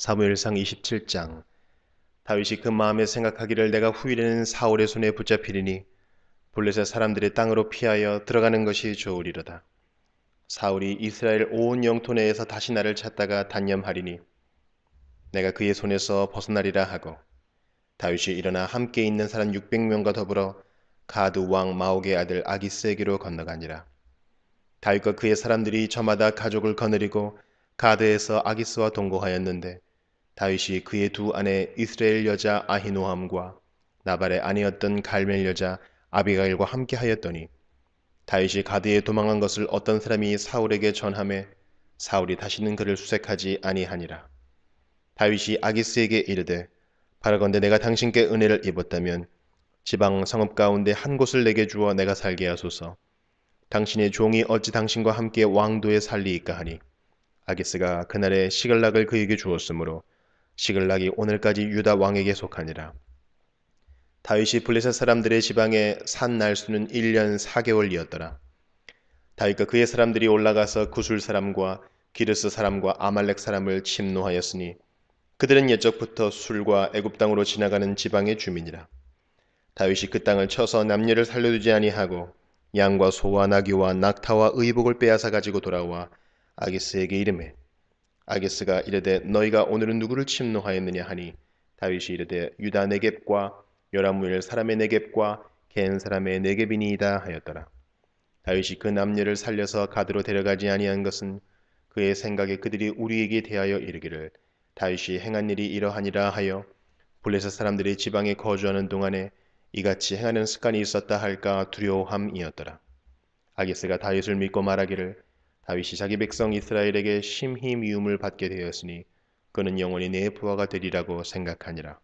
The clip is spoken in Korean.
사무엘상 27장 다윗이 그 마음에 생각하기를 내가 후일에는 사울의 손에 붙잡히리니 블레셋 사람들의 땅으로 피하여 들어가는 것이 좋으리로다. 사울이 이스라엘 온 영토 내에서 다시 나를 찾다가 단념하리니 내가 그의 손에서 벗어나리라 하고 다윗이 일어나 함께 있는 사람 600명과 더불어 가드 왕 마옥의 아들 아기스에게로 건너가니라. 다윗과 그의 사람들이 저마다 가족을 거느리고 가드에서 아기스와 동거하였는데 다윗이 그의 두 아내 이스라엘 여자 아히노함과 나발의 아내였던 갈멜 여자 아비가일과 함께 하였더니 다윗이 가드에 도망한 것을 어떤 사람이 사울에게 전함해 사울이 다시는 그를 수색하지 아니하니라. 다윗이 아기스에게 이르되 바라건대 내가 당신께 은혜를 입었다면 지방 성읍 가운데 한 곳을 내게 주어 내가 살게 하소서. 당신의 종이 어찌 당신과 함께 왕도에 살리이까 하니 아기스가 그날에 시글락을 그에게 주었으므로 시글락이 오늘까지 유다 왕에게 속하니라. 다윗이 블레셋 사람들의 지방에 산 날수는 1년 4개월이었더라. 다윗과 그의 사람들이 올라가서 구술 사람과 기르스 사람과 아말렉 사람을 침노하였으니 그들은 옛적부터 술과 애굽 땅으로 지나가는 지방의 주민이라. 다윗이 그 땅을 쳐서 남녀를 살려두지 아니하고 양과 소와 나귀와 낙타와 의복을 빼앗아 가지고 돌아와 아기스에게 이름해 아게스가 이르되 너희가 오늘은 누구를 침노하였느냐 하니 다윗이 이르되 유다 네겝과 여라무엘 사람의 네겝과 겐 사람의 네겝이니이다 하였더라. 다윗이 그 남녀를 살려서 가드로 데려가지 아니한 것은 그의 생각에 그들이 우리에게 대하여 이르기를 다윗이 행한 일이 이러하니라 하여 블레셋 사람들이 지방에 거주하는 동안에 이같이 행하는 습관이 있었다 할까 두려움함이었더라아게스가 다윗을 믿고 말하기를 다윗이 자기 백성 이스라엘에게 심히 미움을 받게 되었으니 그는 영원히 내 부하가 되리라고 생각하니라.